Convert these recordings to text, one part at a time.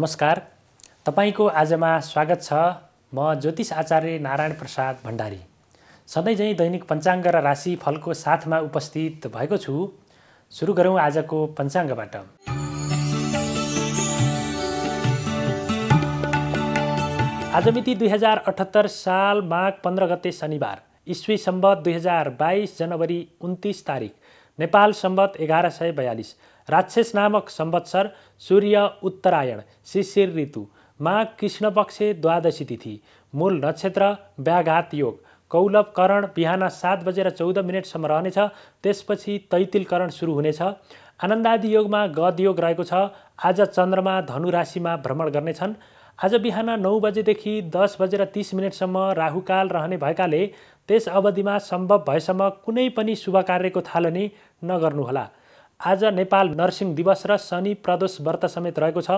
नमस्कार तपाईँको आजमा स्वागत छ म ज्योतिष आचार्य नारायण प्रसाद भण्डारी सधैँझै दैनिक पञ्चाङ्ग र फलको साथमा उपस्थित भएको छु सुरु गरौँ आजको पञ्चाङ्गबाट आज मिति दुई हजार अठहत्तर साल माघ पन्ध्र गते शनिबार इस्वी सम्बत दुई हजार बाइस जनवरी उन्तिस तारिक नेपाल सम्बत एघार सय बयालिस राक्षस नामक सम्वत्सर सूर्य उत्तरायण शिशिर ऋतु माघ कृष्णपक्षे द्वादशी तिथि मूल नक्षत्र व्याघात योग कौलभकरण बिहान सात बजेर चौध मिनटसम्म रहनेछ त्यसपछि तैतिलकरण सुरु हुनेछ आनन्दादि योगमा गद योग रहेको छ आज चन्द्रमा धनु राशिमा भ्रमण गर्नेछन् आज बिहान नौ बजेदेखि दस बजेर तिस मिनटसम्म राहुकाल रहने भएकाले त्यस अवधिमा सम्भव भएसम्म कुनै पनि शुभ कार्यको थालनी नगर्नुहोला आज नेपाल नर्सिङ दिवस र शनि प्रदोष व्रत समेत रहेको छ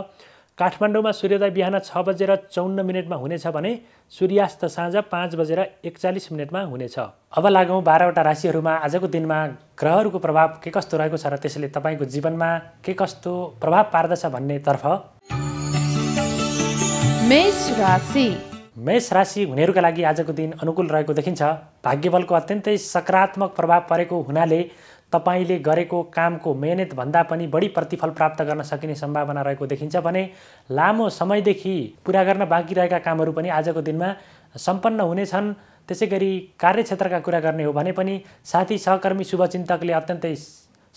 काठमाडौँमा सूर्योदय बिहान छ बजेर चौन्न मिनटमा हुनेछ भने सूर्यास्त साँझ पाँच बजेर एकचालिस मिनटमा हुनेछ अब लागौँ बाह्रवटा राशिहरूमा आजको दिनमा ग्रहहरूको प्रभाव के कस्तो रहेको छ र त्यसैले तपाईँको जीवनमा के कस्तो प्रभाव पार्दछ भन्नेतर्फ मेष राशि मेष राशि हुनेहरूका लागि आजको दिन अनुकूल रहेको देखिन्छ भाग्यबलको अत्यन्तै सकारात्मक प्रभाव परेको हुनाले तपाईँले गरेको कामको मेहनतभन्दा पनि बढी प्रतिफल प्राप्त गर्न सकिने सम्भावना रहेको देखिन्छ भने लामो समयदेखि पुरा गर्न बाँकी रहेका कामहरू पनि आजको दिनमा सम्पन्न हुनेछन् त्यसै गरी कार्यक्षेत्रका कुरा गर्ने हो भने पनि साथी सहकर्मी शुभचिन्तकले अत्यन्तै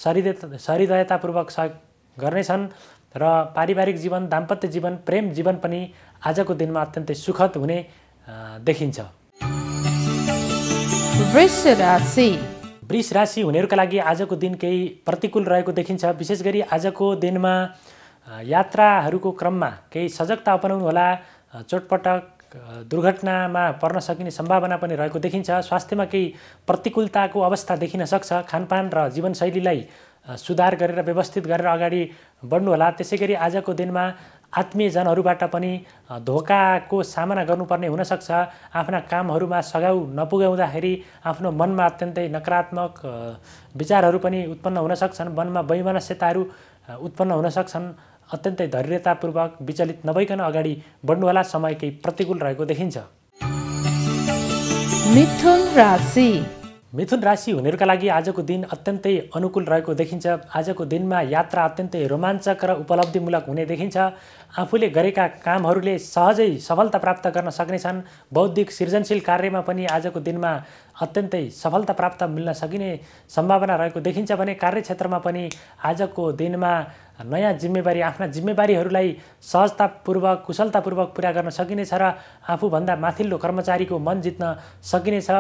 सरिदय सरिदयतापूर्वक सहयोग गर्नेछन् र पारिवारिक जीवन दाम्पत्य जीवन प्रेम जीवन पनि आजको दिनमा अत्यन्तै सुखद हुने देखिन्छ वृष राशि हुनेहरूका लागि आजको दिन केही प्रतिकूल रहेको देखिन्छ विशेष गरी आजको दिनमा यात्राहरूको क्रममा केही सजगता अपनाउनु होला चोटपटक दुर्घटनामा पर्न सकिने सम्भावना पनि रहेको देखिन्छ स्वास्थ्यमा केही प्रतिकूलताको अवस्था देखिन सक्छ खानपान र जीवनशैलीलाई सुधार गरेर व्यवस्थित गरेर अगाडि बढ्नुहोला त्यसै गरी आजको दिनमा आत्मीयजनहरूबाट पनि धोकाको सामना गर्नुपर्ने हुनसक्छ आफ्ना कामहरूमा सघाउ नपुगाउँदाखेरि आफ्नो मनमा अत्यन्तै नकारात्मक विचारहरू पनि उत्पन्न हुन सक्छन् मनमा वैमनस्यताहरू उत्पन्न हुन सक्छन् अत्यन्तै धैर्यतापूर्वक विचलित नभइकन अगाडि बढ्नुहोला समय केही प्रतिकूल रहेको देखिन्छ मिथुन राशि मिथुन राशि हुनेहरूका लागि आजको दिन अत्यन्तै अनुकूल रहेको देखिन्छ आजको दिनमा यात्रा अत्यन्तै रोमाञ्चक र उपलब्धिमूलक हुने देखिन्छ आफूले गरेका कामहरूले सहजै सफलता प्राप्त गर्न सक्नेछन् बौद्धिक सृजनशील कार्यमा पनि आजको दिनमा अत्यन्तै सफलता प्राप्त मिल्न सकिने सम्भावना रहेको देखिन्छ भने कार्यक्षेत्रमा पनि आजको दिनमा नयाँ जिम्मेवारी आफ्ना जिम्मेवारीहरूलाई सहजतापूर्वक कुशलतापूर्वक पुरा गर्न सकिनेछ र आफूभन्दा माथिल्लो कर्मचारीको मन जित्न सकिनेछ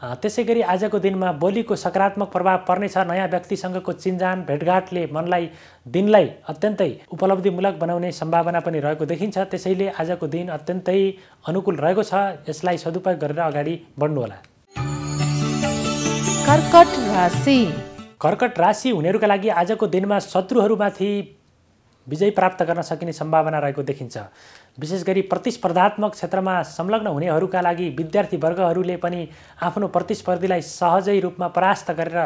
त्यसै गरी आजको दिनमा बोलीको सकारात्मक प्रभाव पर्नेछ नयाँ व्यक्तिसँगको चिन्जान भेटघाटले मनलाई दिनलाई अत्यन्तै उपलब्धिमूलक बनाउने सम्भावना पनि रहेको देखिन्छ त्यसैले आजको दिन अत्यन्तै अनुकूल रहेको छ यसलाई सदुपयोग गरेर अगाडि बढ्नुहोला कर्कट राशि कर्कट राशि हुनेहरूका लागि आजको दिनमा शत्रुहरूमाथि विजय प्राप्त गर्न सकिने सम्भावना रहेको देखिन्छ विशेष गरी प्रतिस्पर्धात्मक क्षेत्रमा संलग्न हुनेहरूका लागि विद्यार्थीवर्गहरूले पनि आफ्नो प्रतिस्पर्धीलाई सहजै रूपमा परास्त गरेर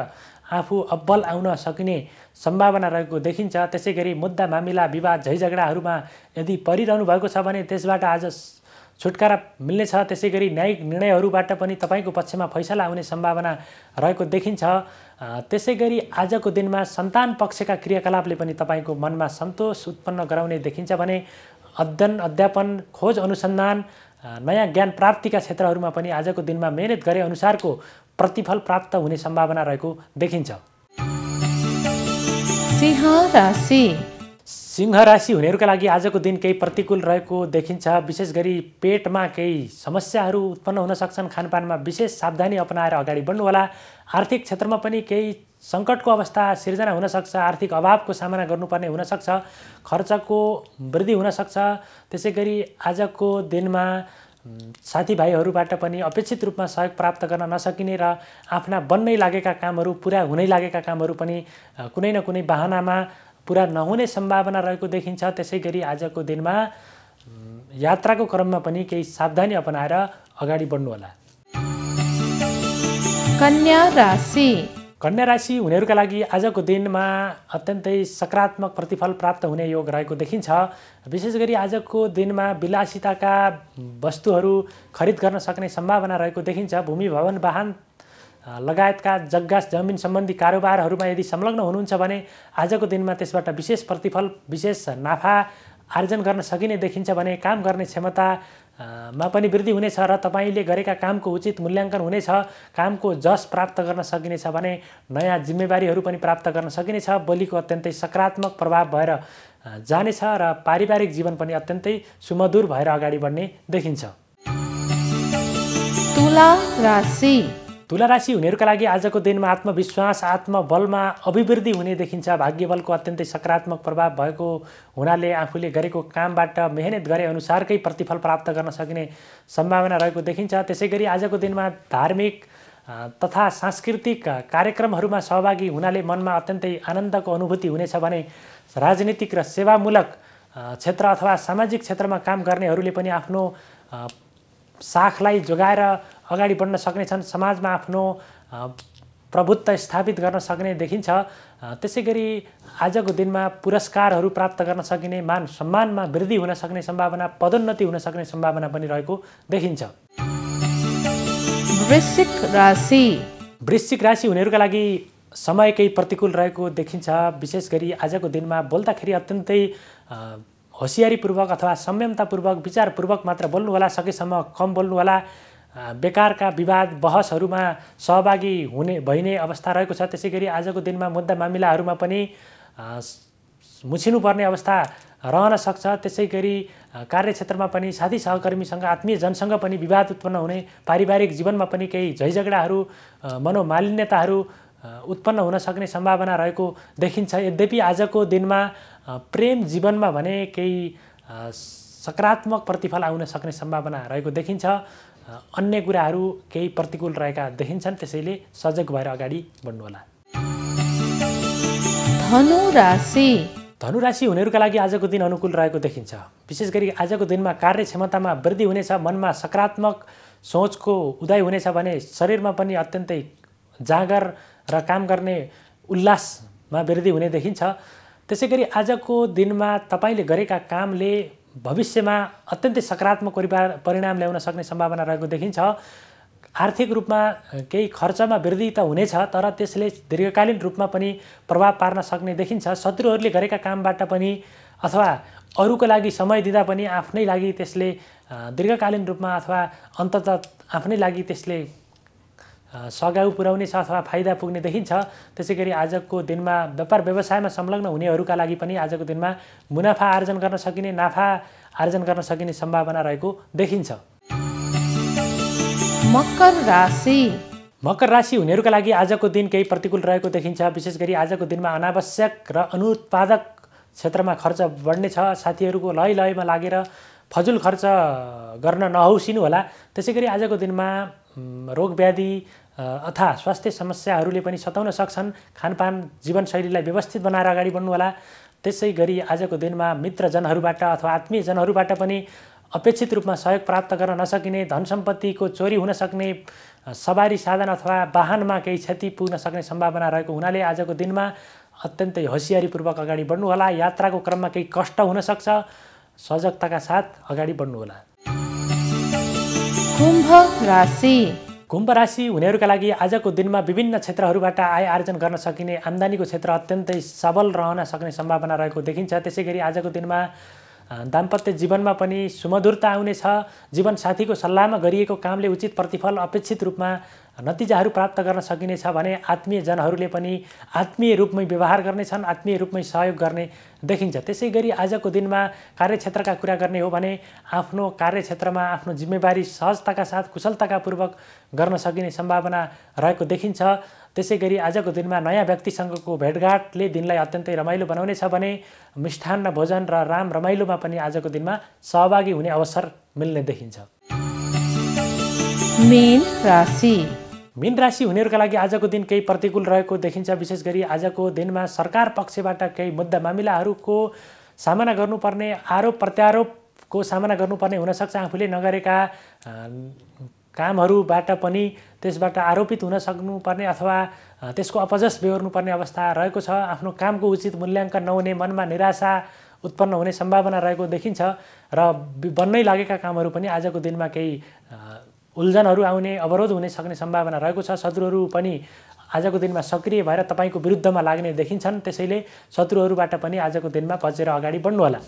आफू अब्बल आउन सकिने सम्भावना रहेको देखिन्छ त्यसै गरी मुद्दा मामिला विवाद झैझगडाहरूमा यदि परिरहनु भएको छ भने त्यसबाट आज छुटकारा मिल्नेछ त्यसै गरी न्यायिक निर्णयहरूबाट पनि तपाईँको पक्षमा फैसला आउने सम्भावना रहेको देखिन्छ त्यसै गरी आजको दिनमा सन्तान पक्षका क्रियाकलापले पनि तपाईँको मनमा सन्तोष उत्पन्न गराउने देखिन्छ भने अध्ययन अध्यापन खोज अनुसन्धान नयाँ ज्ञान प्राप्तिका क्षेत्रहरूमा पनि आजको दिनमा मेहनत गरे अनुसारको प्रतिफल प्राप्त हुने सम्भावना रहेको देखिन्छ सिंह राशि सिंह राशि हुनेहरूका लागि आजको दिन केही प्रतिकूल रहेको देखिन्छ विशेष गरी पेटमा केही समस्याहरू उत्पन्न हुन सक्छन् खानपानमा विशेष सावधानी अपनाएर अगाडि बढ्नुहोला आर्थिक क्षेत्रमा पनि केही सङ्कटको अवस्था सिर्जना हुनसक्छ आर्थिक अभावको सामना गर्नुपर्ने हुनसक्छ खर्चको वृद्धि हुनसक्छ त्यसै गरी आजको दिनमा साथीभाइहरूबाट पनि अपेक्षित रूपमा सहयोग प्राप्त गर्न नसकिने र आफ्ना बन्नै लागेका कामहरू पुरा हुनै लागेका कामहरू पनि कुनै न कुनै बाहनामा पुरा नहुने सम्भावना रहेको देखिन्छ त्यसै गरी आजको दिनमा यात्राको क्रममा पनि केही सावधानी अपनाएर अगाडि बढ्नुहोला कन्या राशि कन्या राशि हुनेहरूका लागि आजको दिनमा अत्यन्तै सकारात्मक प्रतिफल प्राप्त हुने योग रहेको देखिन्छ विशेष गरी आजको दिनमा विलासिताका वस्तुहरू खरिद गर्न सक्ने सम्भावना रहेको देखिन्छ भूमि भवन वाहन लगायतका जग्गा जमिन सम्बन्धी कारोबारहरूमा यदि संलग्न हुनुहुन्छ भने आजको दिनमा त्यसबाट विशेष प्रतिफल विशेष नाफा आर्जन गर्न सकिने देखिन्छ भने काम गर्ने क्षमता मा पनि वृद्धि हुनेछ र तपाईँले गरेका कामको उचित मूल्याङ्कन हुनेछ कामको जस प्राप्त गर्न सकिनेछ भने नयाँ जिम्मेवारीहरू पनि प्राप्त गर्न सकिनेछ बोलीको अत्यन्तै सकारात्मक प्रभाव भएर जानेछ र पारिवारिक जीवन पनि अत्यन्तै सुमधुर भएर अगाडि बढ्ने देखिन्छ तुला राशि तुला राशि हुनेहरूका लागि आजको दिनमा आत्मविश्वास आत्मबलमा अभिवृद्धि हुने देखिन्छ भाग्य बलको अत्यन्तै सकारात्मक प्रभाव भएको हुनाले आफूले गरेको कामबाट मेहनत गरे अनुसारकै प्रतिफल प्राप्त गर्न सकिने सम्भावना रहेको देखिन्छ त्यसै गरी आजको दिनमा धार्मिक तथा सांस्कृतिक कार्यक्रमहरूमा सहभागी हुनाले मनमा अत्यन्तै आनन्दको अनुभूति हुनेछ भने राजनीतिक र सेवामूलक क्षेत्र अथवा सामाजिक क्षेत्रमा काम गर्नेहरूले पनि आफ्नो साखलाई जोगाएर अगाडि बढ्न सक्ने सक्नेछन् समाजमा आफ्नो प्रभुत्व स्थापित गर्न सक्ने देखिन्छ त्यसै गरी आजको दिनमा पुरस्कारहरू प्राप्त गर्न सकिने मान सम्मानमा वृद्धि हुन सक्ने सम्भावना पदोन्नति हुन सक्ने सम्भावना पनि रहेको देखिन्छ वृश्चिक राशि वृश्चिक राशि हुनेहरूका लागि समय केही प्रतिकूल रहेको देखिन्छ विशेष गरी आजको दिनमा बोल्दाखेरि अत्यन्तै होसियारीपूर्वक अथवा संयमतापूर्वक विचारपूर्वक मात्र बोल्नुहोला सकेसम्म कम बोल्नुहोला बेकारका विवाद बहसहरूमा सहभागी हुने भइने अवस्था रहेको छ त्यसै गरी आजको दिनमा मुद्दा मामिलाहरूमा पनि मुछिनुपर्ने अवस्था रहन सक्छ त्यसै गरी कार्यक्षेत्रमा पनि साथी सहकर्मीसँग आत्मीय जनसँग पनि विवाद उत्पन्न हुने पारिवारिक जीवनमा पनि केही झैझगडाहरू मनोमालिन्यताहरू उत्पन्न हुन सक्ने सम्भावना रहेको देखिन्छ यद्यपि आजको दिनमा प्रेम जीवनमा भने केही सकारात्मक प्रतिफल आउन सक्ने सम्भावना रहेको देखिन्छ अन्य कुराहरू केही प्रतिकूल रहेका देखिन्छन् त्यसैले सजग भएर अगाडि बढ्नुहोला धनु राशि धनु राशि हुनेहरूका लागि आजको दिन अनुकूल रहेको देखिन्छ विशेष गरी आजको दिनमा कार्यक्षमतामा वृद्धि हुनेछ मनमा सकारात्मक सोचको उदय हुनेछ भने शरीरमा पनि अत्यन्तै जाँगर र काम गर्ने उल्लासमा वृद्धि हुने देखिन्छ त्यसै गरी आजको दिनमा तपाईँले गरेका कामले भविष्यमा अत्यन्तै सकारात्मक परिणाम ल्याउन सक्ने सम्भावना रहेको देखिन्छ आर्थिक रूपमा केही खर्चमा वृद्धि त हुनेछ तर त्यसले दीर्घकालीन रूपमा पनि प्रभाव पार्न सक्ने देखिन्छ शत्रुहरूले गरेका कामबाट पनि अथवा अरूको लागि समय दिँदा पनि आफ्नै लागि त्यसले दीर्घकालीन रूपमा अथवा अन्तत आफ्नै लागि त्यसले सघाउ पुर्याउने छ अथवा फाइदा पुग्ने देखिन्छ त्यसै गरी आजको दिनमा व्यापार व्यवसायमा संलग्न हुनेहरूका लागि पनि आजको दिनमा मुनाफा आर्जन गर्न सकिने नाफा आर्जन गर्न सकिने सम्भावना रहेको देखिन्छ मकर राशि मकर राशि हुनेहरूका लागि आजको दिन केही प्रतिकूल रहेको देखिन्छ विशेष गरी आजको दिनमा अनावश्यक र अनुत्पादक क्षेत्रमा खर्च बढ्नेछ साथीहरूको लय लयमा लागेर फजुल खर्च गर्न नहौसिनु होला त्यसै गरी आजको दिनमा रोगव्याधि अथवा स्वास्थ्य समस्याहरूले पनि सताउन सक्छन् खानपान जीवनशैलीलाई व्यवस्थित बनाएर अगाडि बढ्नुहोला त्यसै गरी आजको दिनमा मित्रजनहरूबाट अथवा आत्मीयजनहरूबाट पनि अपेक्षित रूपमा सहयोग प्राप्त गर्न नसकिने धन सम्पत्तिको चोरी हुन सक्ने सवारी साधन अथवा वाहनमा केही क्षति पुग्न सक्ने सम्भावना रहेको हुनाले आजको दिनमा अत्यन्तै होसियारीपूर्वक अगाडि होला यात्राको क्रममा केही कष्ट हुनसक्छ सजगताका साथ अगाडि बढ्नुहोला कुम्भ राशि कुम्भ राशि हुनेहरूका लागि आजको दिनमा विभिन्न क्षेत्रहरूबाट आय आर्जन गर्न सकिने आम्दानीको क्षेत्र अत्यन्तै सबल रहन सक्ने सम्भावना रहेको देखिन्छ त्यसै गरी आजको दिनमा दाम्पत्य जीवनमा पनि सुमधुरता आउनेछ जीवनसाथीको सल्लाहमा गरिएको कामले उचित प्रतिफल अपेक्षित रूपमा नतिजाहरू प्राप्त गर्न सकिनेछ भने आत्मीय जनहरूले पनि आत्मीय रूपमै व्यवहार गर्नेछन् आत्मीय रूपमै सहयोग गर्ने देखिन्छ त्यसै गरी आजको दिनमा कार्यक्षेत्रका कुरा गर्ने हो भने आफ्नो कार्यक्षेत्रमा आफ्नो जिम्मेवारी सहजताका साथ कुशलताका पूर्वक गर्न सकिने सम्भावना रहेको देखिन्छ त्यसै गरी आजको दिनमा नयाँ व्यक्तिसँगको भेटघाटले दिनलाई अत्यन्तै रमाइलो बनाउनेछ भने मिष्ठान्न भोजन र राम रमाइलोमा पनि आजको दिनमा सहभागी हुने अवसर मिल्ने देखिन्छ मीन राशि मीन राशि हुनेहरूका लागि आजको दिन केही प्रतिकूल रहेको देखिन्छ विशेष गरी आजको दिनमा सरकार पक्षबाट केही मुद्दा मामिलाहरूको सामना गर्नुपर्ने आरोप प्रत्यारोपको सामना गर्नुपर्ने हुनसक्छ आफूले नगरेका कामहरूबाट पनि त्यसबाट आरोपित हुन सक्नुपर्ने अथवा त्यसको अपजस बेहोर्नुपर्ने अवस्था रहेको छ आफ्नो कामको उचित मूल्याङ्कन नहुने मनमा निराशा उत्पन्न हुने सम्भावना रहेको देखिन्छ र बन्नै लागेका कामहरू पनि आजको दिनमा केही उल्झनहरू आउने अवरोध हुन सक्ने सम्भावना रहेको छ शत्रुहरू पनि आजको दिनमा सक्रिय भएर तपाईँको विरुद्धमा लाग्ने देखिन्छन् त्यसैले शत्रुहरूबाट पनि आजको दिनमा बचेर अगाडि बढ्नुहोला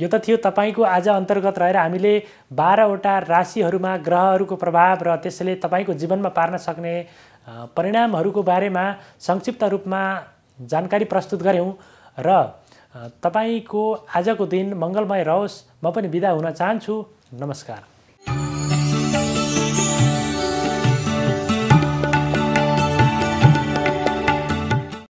यो त थियो तपाईँको आज अन्तर्गत रहेर हामीले बाह्रवटा राशिहरूमा ग्रहहरूको प्रभाव र त्यसले तपाईँको जीवनमा पार्न सक्ने परिणामहरूको बारेमा संक्षिप्त रूपमा जानकारी प्रस्तुत गऱ्यौँ र तपाईँको आजको दिन मङ्गलमय रहोस् म पनि बिदा हुन चाहन्छु नमस्कार